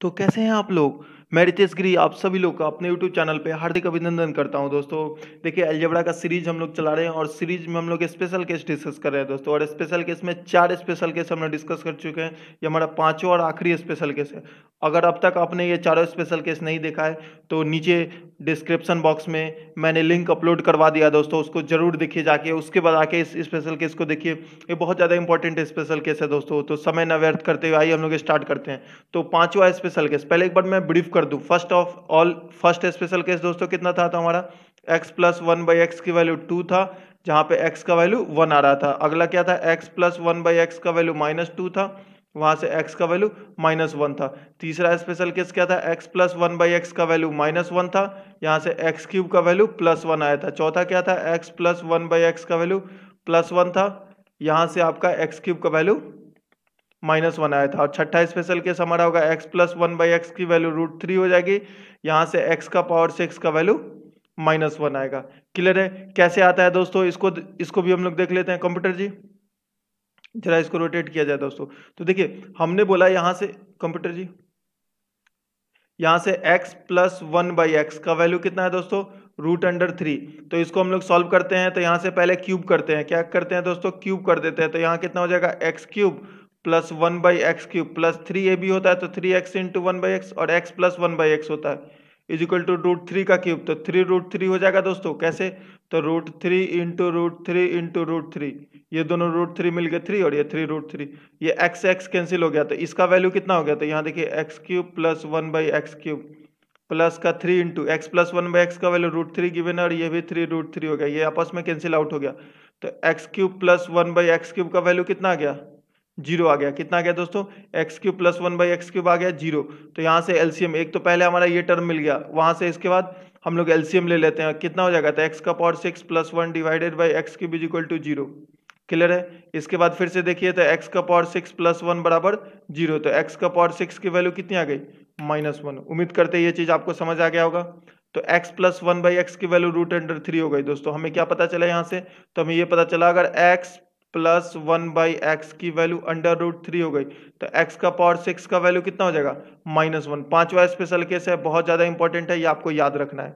तो कैसे हैं आप लोग मैं रितेश गिरी आप सभी लोग का अपने यूट्यूब चैनल पे हार्दिक अभिनंदन करता हूँ दोस्तों देखिए एलजबड़ा का सीरीज हम लोग चला रहे हैं और सीरीज में हम लोग स्पेशल केस डिस्कस कर रहे हैं दोस्तों और स्पेशल केस में चार स्पेशल केस हम लोग डिस्कस कर चुके हैं ये हमारा पाँचों और आखिरी स्पेशल केस है अगर अब तक आपने ये चारों स्पेशल केस नहीं देखा है तो नीचे डिस्क्रिप्शन बॉक्स में मैंने लिंक अपलोड करवा दिया दोस्तों उसको जरूर देखिए जाके उसके बाद आके इस स्पेशल केस को देखिए ये बहुत ज़्यादा इंपॉर्टेंट स्पेशल केस है दोस्तों तो समय न व्यर्थ करते हुए आइए हम लोग स्टार्ट करते हैं तो पाँचवा स्पेशल केस पहले एक बार मैं ब्रीफ कर दूँ first of all first special case दोस्तों कितना था तो हमारा x plus one by x की वैल्यू टू था जहाँ पे एक्स का वैल्यू वन आ रहा था अगला क्या था x plus one by x का वैल्यू माइनस टू था वहाँ से x का वैल्यू माइनस वन था तीसरा स्पेशल केस क्या था x plus one by x का वैल्यू माइनस वन था यहाँ से एक्स क्यूब का वैल्यू प्लस वन आया था चौथा क्या था x plus one by x का वैल्यू प्लस वन था यहाँ से आपका एक्स क्यूब का वैल्यू माइनस वन आया था और छठा स्पेशल केस हमारा होगा x plus one by x की वैल्यू रूट थ्री हो जाएगी यहाँ से एक्स का पावर सिक्स का वैल्यू माइनस वन आएगा क्लियर है कैसे आता है दोस्तों इसको इसको भी हम लोग देख लेते हैं कंप्यूटर जी जरा इसको रोटेट किया जाए दोस्तों तो देखिए हमने बोला यहाँ से कंप्यूटर जी यहाँ से x plus one by x का वैल्यू कितना है दोस्तों रूट अंडर थ्री तो इसको हम लोग सॉल्व करते हैं तो यहाँ से पहले क्यूब करते हैं क्या करते हैं दोस्तों क्यूब कर देते हैं तो यहाँ कितना हो जाएगा x cube plus one by x cube plus three a b होता है तो three x into one by x और x plus one by x होता है is equal to root three का क्यूब तो थ्री रूट थ्री हो जाएगा दोस्तों कैसे तो root three into root three into root three ये दोनों रूट थ्री मिल गए थ्री और ये थ्री रूट थ्री ये एक्स एक्स कैंसिल हो गया तो इसका वैल्यू कितना हो गया तो यहाँ देखिए x cube plus one by x cube plus का three into x plus one by x का वैल्यू रूट थ्री गिवेन और ये भी थ्री रूट थ्री हो गया ये आपस में कैंसिल आउट हो गया तो x cube plus one by x cube का वैल्यू कितना आ गया जीरो आ गया कितना आ गया दोस्तों x cube plus one by x cube आ गया जीरो तो यहाँ से एलसीएम एक तो पहले हमारा ये टर्म मिल गया वहाँ से इसके बाद हम लोग एलसीएम ले लेते हैं कितना हो जाएगा तो एक्स का power six plus one divided by x cube is equal to zero clear है इसके बाद फिर से देखिए तो एक्स का पावर सिक्स प्लस वन बराबर जीरो तो एक्स का पावर सिक्स की वैल्यू कितनी आ गई माइनस वन उम्मीद करते ये चीज़ आपको समझ आ गया होगा तो x plus one by x की वैल्यू रूट अंडर थ्री हो गई दोस्तों हमें क्या पता चला यहाँ से तो हमें ये पता चला अगर x plus one by x की वैल्यू अंडर रूट थ्री हो गई तो एक्स का पावर सिक्स का वैल्यू कितना हो जाएगा माइनस वन पांचवा स्पेशल केस है बहुत ज़्यादा इंपॉर्टेंट है ये आपको याद रखना है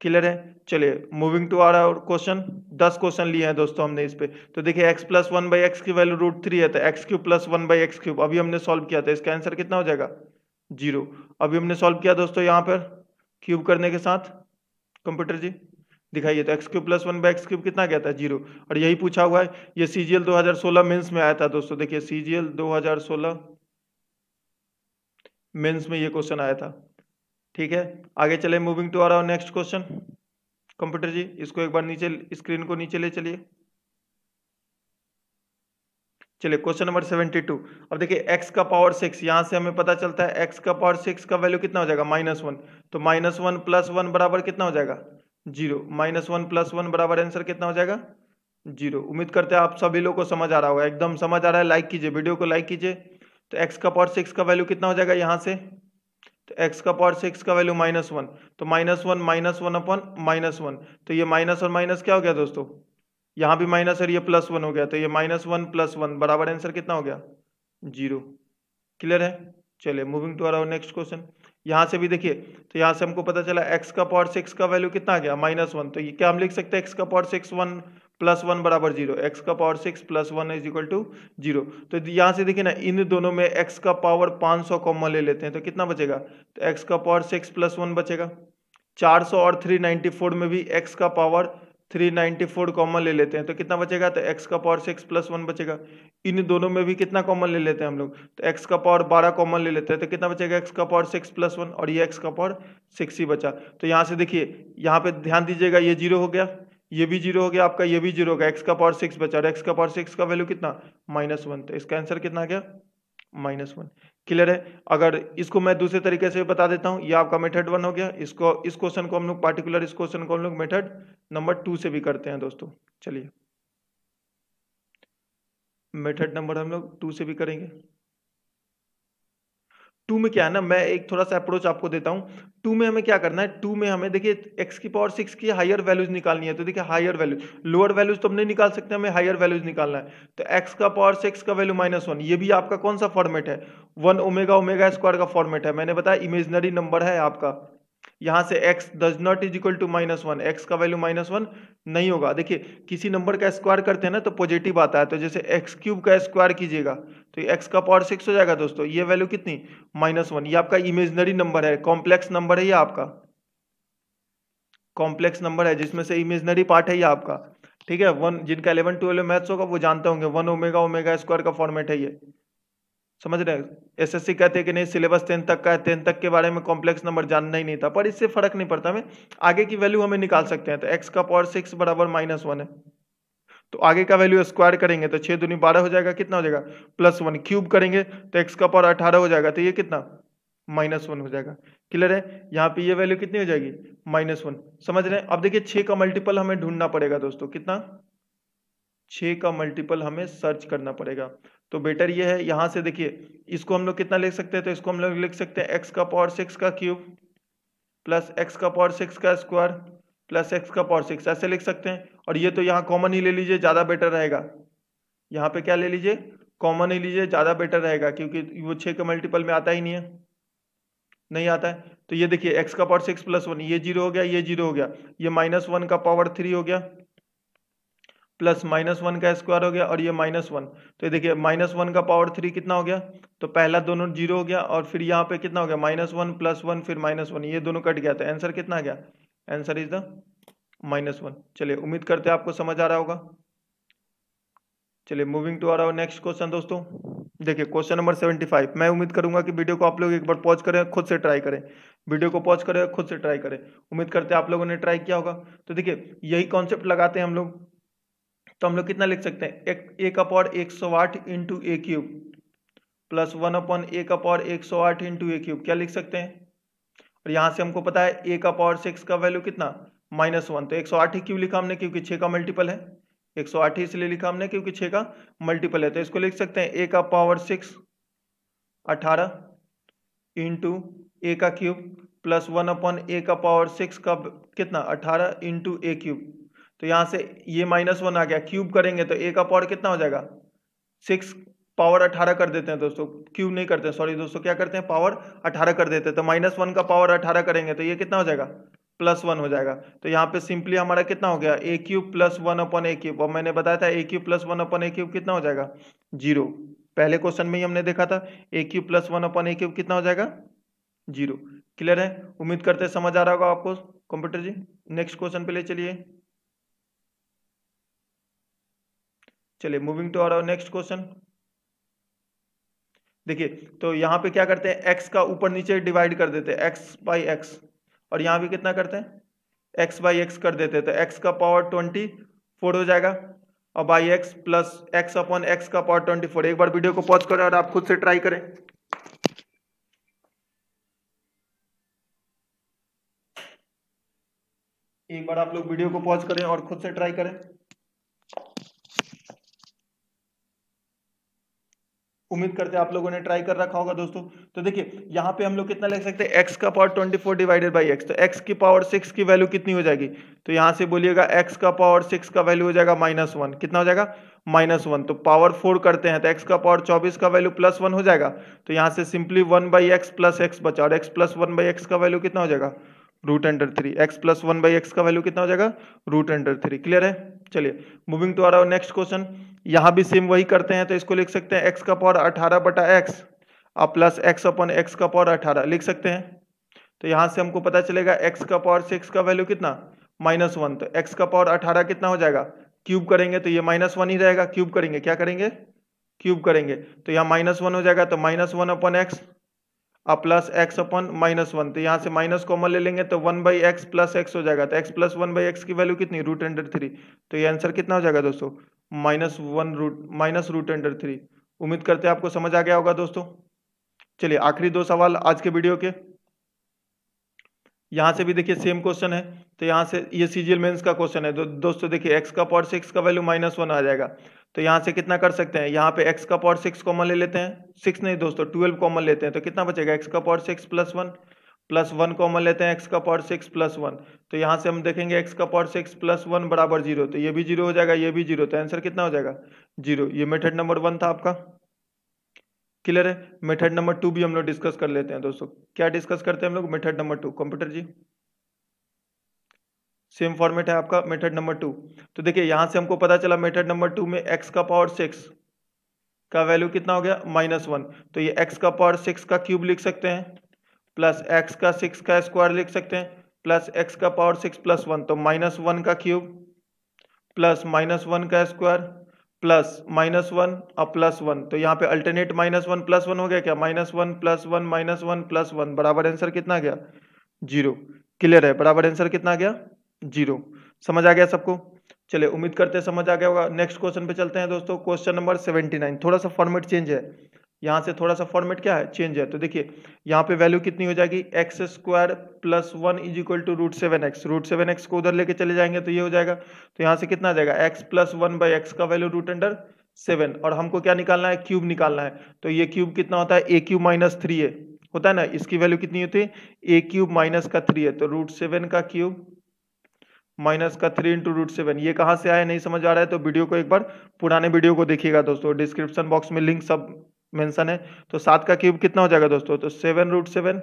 क्लियर है चलिए moving to our our question दस क्वेश्चन लिए हैं दोस्तों हमने इस पे तो देखिए x plus one by x की वैल्यू रूट थ्री है तो x cube plus one by x cube अभी हमने सॉल्व किया था इसका आंसर कितना हो जाएगा जीरो अभी हमने सॉल्व किया दोस्तों यहाँ पर क्यूब करने के साथ कंप्यूटर जी दिखाइए तो x cube plus one by x cube कितना गया था जीरो और यही पूछा हुआ है ये सी जी एल दो हजार सोलह मेन्स में आया था दोस्तों देखिए सी जी एल दो हजार सोलह मेन्स में ये क्वेश्चन आया था ठीक है आगे चले moving to our next question computer ji इसको एक बार नीचे स्क्रीन को नीचे ले चलिए चलिए क्वेश्चन नंबर सेवेंटी टू अब देखिए एक्स का पावर सिक्स यहां से हमें पता चलता है एक्स का पावर सिक्स का वैल्यू कितना हो जाएगा माइनस वन तो माइनस वन प्लस वन बराबर कितना हो जाएगा zero minus one plus one बराबर आंसर कितना हो जाएगा जीरो उम्मीद करते हैं आप सभी लोग को समझ आ रहा होगा एकदम समझ आ रहा है लाइक कीजिए वीडियो को लाइक कीजिए तो एक्स का पावर सिक्स का वैल्यू कितना हो जाएगा यहाँ से तो एक्स का पावर सिक्स का वैल्यू माइनस वन तो minus one minus one upon minus one तो ये माइनस और माइनस क्या हो गया दोस्तों यहाँ भी माइनस और ये प्लस वन हो गया तो ये माइनस वन प्लस वन बराबर आंसर कितना हो गया जीरो क्लियर है चलिए moving to our next question यहाँ से भी देखिए तो यहाँ से हमको पता चला एक्स का पावर सिक्स का वैल्यू कितना गया माइनस वन तो ये क्या हम लिख सकते हैं एक्स का power six one plus one बराबर जीरो एक्स का power six plus one is equal to zero तो यहाँ से देखिए ना इन दोनों में एक्स का पावर पाँच सौ कॉमन ले लेते हैं तो कितना बचेगा तो एक्स का पावर सिक्स प्लस वन बचेगा चार सौ और थ्री नाइन्टी फोर में भी एक्स का power three ninety four common ले लेते हैं तो कितना बचेगा तो एक्स का पावर सिक्स प्लस वन बचेगा इन दोनों में भी कितना कॉमन ले लेते हैं हम लोग तो एक्स का पावर बारह कॉमन ले लेते हैं तो कितना बचेगा एक्स का पावर सिक्स प्लस वन और ये एक्स का पावर सिक्स ही बचा तो यहाँ से देखिए यहाँ पे ध्यान दीजिएगा ये जीरो हो गया ये भी जीरो हो गया आपका ये भी जीरो हो गया एक्स का पावर सिक्स बचा और एक्स का पावर सिक्स का वैल्यू कितना माइनस वन तो इसका आंसर कितना गया माइनस वन क्लियर है अगर इसको मैं दूसरे तरीके से बता देता हूँ यह आपका मेथड वन हो गया इसको इस क्वेश्चन को हम लोग पार्टिकुलर इस क्वेश्चन को हम लोग मेथड नंबर टू से भी करते हैं दोस्तों चलिए मेथड नंबर हम लोग टू से भी करेंगे टू में क्या है ना मैं एक थोड़ा सा अप्रोच आपको देता हूँ टू में हमें क्या करना है टू में हमें देखिए एक्स की पावर सिक्स की हायर वैल्यूज निकालनी है तो देखिए हायर वैल्यूज लोअर वैल्यूज तो हम नहीं निकाल सकते हमें हायर वैल्यूज निकालना है तो एक्स का पावर सिक्स का वैल्यू माइनस वन ये भी आपका कौन सा फॉर्मेट है वन ओमेगा ओमेगा स्क्वायर का फॉर्मेट है मैंने बताया इमेजनरी नंबर है आपका यहाँ से x does not is equal to minus one x का वैल्यू माइनस वन नहीं होगा देखिए किसी नंबर का स्क्वायर करते हैं ना तो पॉजिटिव आता है तो जैसे एक्स क्यूब का स्क्वायर कीजिएगा तो एक्स का पावर सिक्स हो जाएगा दोस्तों ये वैल्यू कितनी माइनस वन ये आपका इमेजनरी नंबर है कॉम्प्लेक्स नंबर है ये आपका कॉम्प्लेक्स नंबर है जिसमें से इमेजनरी पार्ट है ये आपका ठीक है वन जिनका इलेवन ट्वेल्व मैथ्स होगा वो जानते होंगे वन ओमेगा ओमेगा स्क्वायर का फॉर्मेट है ये समझ रहे एस एसएससी कहते हैं कि नहीं सिलेबस टेंथ तक का है टेंथ तक के बारे में कॉम्प्लेक्स नंबर जानना ही नहीं था पर इससे फर्क नहीं पड़ता हमें आगे की वैल्यू हमें निकाल सकते हैं तो एक्स का पावर सिक्स बराबर माइनस वन है तो आगे का वैल्यू स्क्वायर करेंगे तो छः दूनी बारह हो जाएगा कितना हो जाएगा प्लस वन क्यूब करेंगे तो एक्स का पावर अठारह हो जाएगा तो ये कितना माइनस वन हो जाएगा क्लियर है यहाँ पे ये वैल्यू कितनी हो जाएगी माइनस वन समझ रहे हैं अब देखिए छः का मल्टीपल हमें ढूंढना पड़ेगा दोस्तों कितना छः का मल्टीपल हमें सर्च करना पड़ेगा तो बेटर ये है यहाँ से देखिए इसको हम लोग कितना लिख सकते हैं तो इसको हम लोग लिख सकते हैं एक्स का पावर सिक्स का क्यूब प्लस एक्स का पावर सिक्स का स्क्वायर प्लस एक्स का पावर सिक्स ऐसे लिख सकते हैं और ये तो यहाँ कॉमन ही ले लीजिए ज़्यादा बेटर रहेगा यहाँ पे क्या ले लीजिए कॉमन ही लीजिए ज़्यादा बेटर रहेगा क्योंकि वो छः के मल्टीपल में आता ही नहीं है नहीं आता है तो ये देखिए एक्स का पावर सिक्स प्लस वन ये जीरो हो गया ये जीरो हो गया ये माइनस वन का पावर थ्री हो गया प्लस माइनस वन का स्क्वायर हो गया और ये माइनस वन तो ये देखिए माइनस वन का पावर थ्री कितना हो गया तो पहला दोनों जीरो हो गया और फिर यहाँ पे कितना हो गया माइनस वन प्लस वन फिर माइनस वन ये दोनों कट गया तो आंसर कितना आ गया answer is the minus one चलिए उम्मीद करते हैं आपको समझ आ रहा होगा चलिए मूविंग टू आ रहा नेक्स्ट क्वेश्चन दोस्तों देखिए क्वेश्चन नंबर सेवेंटी फाइव मैं उम्मीद करूंगा कि वीडियो को आप लोग एक बार पॉज करें खुद से ट्राई करें वीडियो को पॉज करें खुद से ट्राई करें उम्मीद करते हैं आप लोगों ने ट्राई किया होगा तो देखिए यही कॉन्सेप्ट लगाते हैं हम लोग तो हम लोग कितना लिख सकते हैं एक एक अपॉर एक सौ आठ into a cube plus one upon एक अपॉर एक सौ आठ इंटू ए क्यूब क्या लिख सकते हैं और यहां से हमको पता है एक अपॉर सिक्स का वैल्यू कितना माइनस वन तो एक सौ आठ ही क्यों लिखा हमने क्योंकि छः का मल्टीपल है एक सौ आठ ही इसलिए लिखा हमने क्योंकि छः का मल्टीपल है तो इसको लिख सकते हैं ए का पावर सिक्स अठारह इंटू ए का cube plus one upon a का पावर सिक्स का कितना अठारह इंटू ए क्यूब तो यहाँ से ये माइनस वन आ गया क्यूब करेंगे तो ए का पावर कितना हो जाएगा सिक्स पावर अठारह कर देते हैं दोस्तों क्यूब नहीं करते सॉरी दोस्तों क्या करते हैं पावर अठारह कर देते हैं तो माइनस वन का पावर अठारह करेंगे तो ये कितना हो जाएगा प्लस वन हो जाएगा तो यहाँ पे सिंपली हमारा कितना हो गया a cube plus one upon a cube और मैंने बताया था a cube plus one upon a cube कितना हो जाएगा जीरो पहले क्वेश्चन में ही हमने देखा था a cube plus one upon a cube कितना हो जाएगा जीरो क्लियर है उम्मीद करते समझ आ रहा होगा आपको कंप्यूटर जी नेक्स्ट क्वेश्चन पे ले चलिए चलिए moving to our next question देखिए तो यहाँ पे क्या करते हैं एक्स का ऊपर नीचे डिवाइड कर देते हैं एक्स बाई एक्स और यहाँ भी कितना करते हैं एक्स बाई एक्स कर देते हैं तो एक्स का पावर ट्वेंटी फोर हो जाएगा और by x plus x upon x का पावर ट्वेंटी फोर एक बार वीडियो को पॉज करें और आप खुद से ट्राई करें एक बार आप लोग वीडियो को पॉज करें और खुद से ट्राई करें उम्मीद करते हैं आप लोगों ने ट्राई कर रखा होगा दोस्तों तो देखिए यहाँ पे हम लोग कितना लिख सकते हैं x का पावर 24 डिवाइडेड बाई एक्स तो x की पावर 6 की वैल्यू कितनी हो जाएगी तो यहाँ से बोलिएगा x का पावर 6 का वैल्यू हो जाएगा माइनस वन कितना हो जाएगा माइनस वन तो पावर फोर करते हैं तो x का पावर 24 का वैल्यू प्लस वन हो जाएगा तो यहाँ से simply one by x plus x बचा और x plus one by x का वैल्यू कितना हो जाएगा root under three x plus one by x का वैल्यू कितना हो जाएगा रूट अंडर थ्री क्लियर है चलिए moving to our our next question यहां भी सेम वही करते हैं तो इसको लिख सकते हैं एक्स का पावर अठारह बटा एक्स और प्लस एक्स अपॉन एक्स का पावर अठारह लिख सकते हैं तो यहां से हमको पता चलेगा एक्स का पावर सिक्स का वैल्यू कितना माइनस वन तो एक्स का पावर अठारह कितना हो जाएगा क्यूब करेंगे तो ये माइनस वन ही रहेगा क्यूब करेंगे क्या करेंगे क्यूब करेंगे तो यहाँ माइनस वन हो जाएगा तो माइनस वन अपॉन एक्स और plus x upon minus one तो यहाँ से माइनस कॉमन ले लेंगे तो one by x plus x हो जाएगा तो x plus one by x की वैल्यू कितनी रूट अंडर थ्री तो ये आंसर कितना हो जाएगा दोस्तों minus one root minus root under three उम्मीद करते हैं आपको समझ आ गया होगा दोस्तों चलिए आखिरी दो सवाल आज के वीडियो के यहाँ से भी देखिए सेम क्वेश्चन है तो यहाँ से ये सीजीएल मेंस का क्वेश्चन है तो दोस्तों देखिए एक्स का पावर सिक्स का वैल्यू माइनस वन आ जाएगा तो यहाँ से कितना कर सकते हैं यहाँ पे एक्स का पावर सिक्स कॉमन ले लेते हैं सिक्स नहीं दोस्तों ट्वेल्व कॉमन लेते हैं तो कितना बचेगा एक्स का power six plus one plus one common लेते हैं एक्स का पावर सिक्स प्लस वन तो यहाँ से हम देखेंगे एक्स का पावर सिक्स प्लस वन बराबर जीरो तो ये भी जीरो हो जाएगा ये भी जीरो तो आंसर कितना हो जाएगा जीरो ये मेथड नंबर वन था आपका क्लियर है मेथड नंबर टू भी हम लोग डिस्कस कर लेते हैं दोस्तों क्या डिस्कस करते हैं हम लोग method number two computer ji same format है आपका मेथड नंबर टू तो देखिए यहां से हमको पता चला मेथड नंबर टू में एक्स का पावर सिक्स का वैल्यू कितना हो गया माइनस वन तो ये एक्स का पावर सिक्स का क्यूब लिख सकते हैं प्लस एक्स का सिक्स का स्क्वायर लिख सकते हैं प्लस एक्स का पावर सिक्स प्लस वन तो माइनस वन का क्यूब प्लस माइनस वन का स्क्वायर प्लस माइनस वन और प्लस वन तो यहाँ पे alternate minus one plus one हो गया क्या minus one plus one minus one plus one बराबर आंसर कितना गया जीरो क्लियर है बराबर आंसर कितना गया जीरो समझ आ गया सबको चले उम्मीद करते हैं समझ आ गया होगा नेक्स्ट क्वेश्चन पे चलते हैं दोस्तों क्वेश्चन नंबर सेवेंटी नाइन थोड़ा सा फॉर्मेट चेंज है यहाँ से थोड़ा सा फॉर्मेट क्या है चेंज है तो देखिए यहाँ पे वैल्यू कितनी हो जाएगी x square plus one is equal to root seven x root seven x को उधर लेके चले जाएंगे तो ये हो जाएगा तो यहाँ से कितना आ जाएगा x plus one by x का वैल्यू रूट अंडर सेवन और हमको क्या निकालना है क्यूब निकालना है तो ये क्यूब कितना होता है ए क्यूब माइनस थ्री है होता है ना इसकी वैल्यू कितनी होती है ए क्यूब माइनस का थ्री है तो रूट सेवन का क्यूब माइनस का थ्री इंटू रूट सेवन ये कहाँ से आया नहीं समझ आ रहा है तो वीडियो को एक बार पुराने वीडियो को देखिएगा दोस्तों डिस्क्रिप्शन बॉक्स में लिंक सब मेंशन है तो सात का क्यूब कितना हो जाएगा दोस्तों तो सेवन रूट सेवन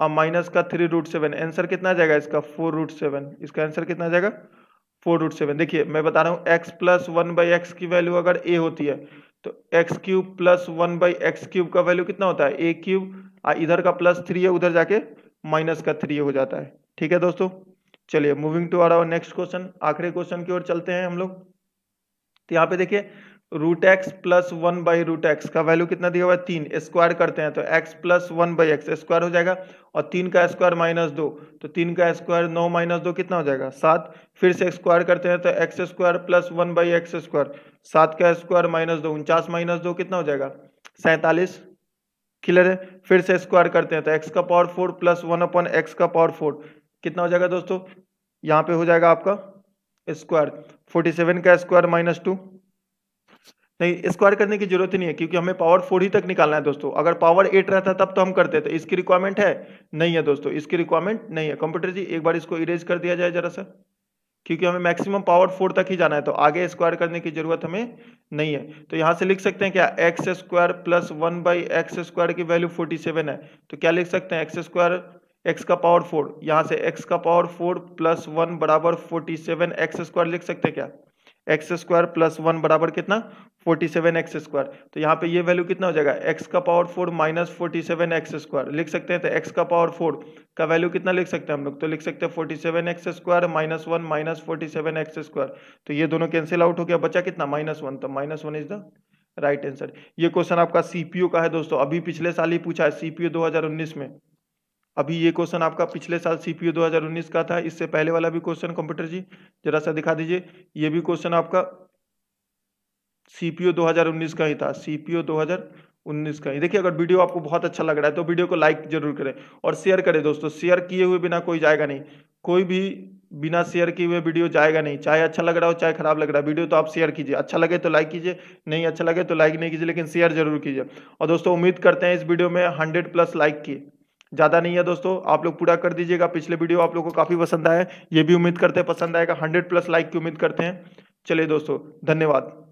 और माइनस का थ्री रूट सेवन आंसर कितना जाएगा इसका फोर रूट सेवन इसका आंसर कितना जाएगा फोर रूट सेवन देखिए मैं बता रहा हूँ x plus one by x की वैल्यू अगर ए होती है तो x cube plus one by x cube का वैल्यू कितना होता है ए क्यूब इधर का प्लस थ्री है उधर जाके माइनस का थ्री हो जाता है ठीक है दोस्तों चलिए moving to our our next question आखिरी क्वेश्चन की ओर चलते हैं हम लोग तो यहाँ पे देखिए root x plus one by root x का वैल्यू कितना दिया हुआ है तीन स्क्वायर करते हैं तो x plus one by x square हो जाएगा और तीन का स्क्वायर माइनस दो तो तीन का स्क्वायर नौ माइनस दो कितना हो जाएगा सात फिर से स्क्वायर करते हैं तो x square plus one by x square सात का स्क्वायर माइनस दो उनचास माइनस दो कितना हो जाएगा सैंतालीस क्लियर है फिर से स्क्वायर करते हैं तो एक्स का power four plus one upon x का पावर फोर कितना हो जाएगा दोस्तों यहाँ पे हो जाएगा आपका स्क्वायर फोर्टी सेवन का स्क्वायर माइनस टू नहीं स्क्वायर करने की जरूरत ही नहीं है क्योंकि हमें पावर फोर ही तक निकालना है दोस्तों अगर पावर एट रहता तब तो हम करते थे इसकी रिक्वायरमेंट है नहीं है दोस्तों इसकी रिक्वायरमेंट नहीं है कंप्यूटर जी एक बार इसको इरेज कर दिया जाए जरा सा क्योंकि हमें मैक्सिमम पावर फोर तक ही जाना है तो आगे स्क्वायर करने की जरूरत हमें नहीं है तो यहाँ से लिख सकते हैं क्या x square plus one by x square की वैल्यू फोर्टी सेवन है तो क्या लिख सकते हैं एक्स स्क्वायर एक्स का पावर फोर यहाँ से एक्स का पावर फोर प्लस वन बराबर फोर्टी सेवन एक्स स्क्वायर लिख सकते हैं क्या एक्स स्क्वायर प्लस वन बराबर कितना फोर्टी सेवन एक्स स्क्वायर तो यहाँ पे ये वैल्यू कितना हो जाएगा एक्स का power four minus forty seven x square लिख सकते हैं तो एक्स का पावर फोर का वैल्यू कितना लिख सकते हैं हम लोग तो लिख सकते हैं forty seven x square minus one minus forty seven x square तो ये दोनों कैंसिल आउट हो गया बचा कितना माइनस वन तो minus one is the right answer ये क्वेश्चन आपका सीपीयू का है दोस्तों अभी पिछले साल ही पूछा है सीपीयू उन्नीस में अभी ये क्वेश्चन आपका पिछले साल सीपीयू 2019 का था इससे पहले वाला भी क्वेश्चन कंप्यूटर जी जरा सा दिखा दीजिए ये भी क्वेश्चन आपका सीपीयू 2019 का ही था सीपीयू 2019 का ही देखिए अगर वीडियो आपको बहुत अच्छा लग रहा है तो वीडियो को लाइक जरूर करें और शेयर करें दोस्तों शेयर किए हुए बिना कोई जाएगा नहीं कोई भी बिना शेयर किए हुए वीडियो जाएगा नहीं चाहे अच्छा लग रहा हो चाहे खराब लग रहा है वीडियो तो आप शेयर कीजिए अच्छा लगे तो लाइक कीजिए नहीं अच्छा लगे तो लाइक नहीं कीजिए लेकिन शेयर जरूर कीजिए और दोस्तों उम्मीद करते हैं इस वीडियो में हंड्रेड प्लस लाइक की ज़्यादा नहीं है दोस्तों आप लोग पूरा कर दीजिएगा पिछले वीडियो आप लोग को काफ़ी पसंद आया ये भी उम्मीद करते हैं पसंद आएगा हंड्रेड प्लस लाइक की उम्मीद करते हैं चलिए दोस्तों धन्यवाद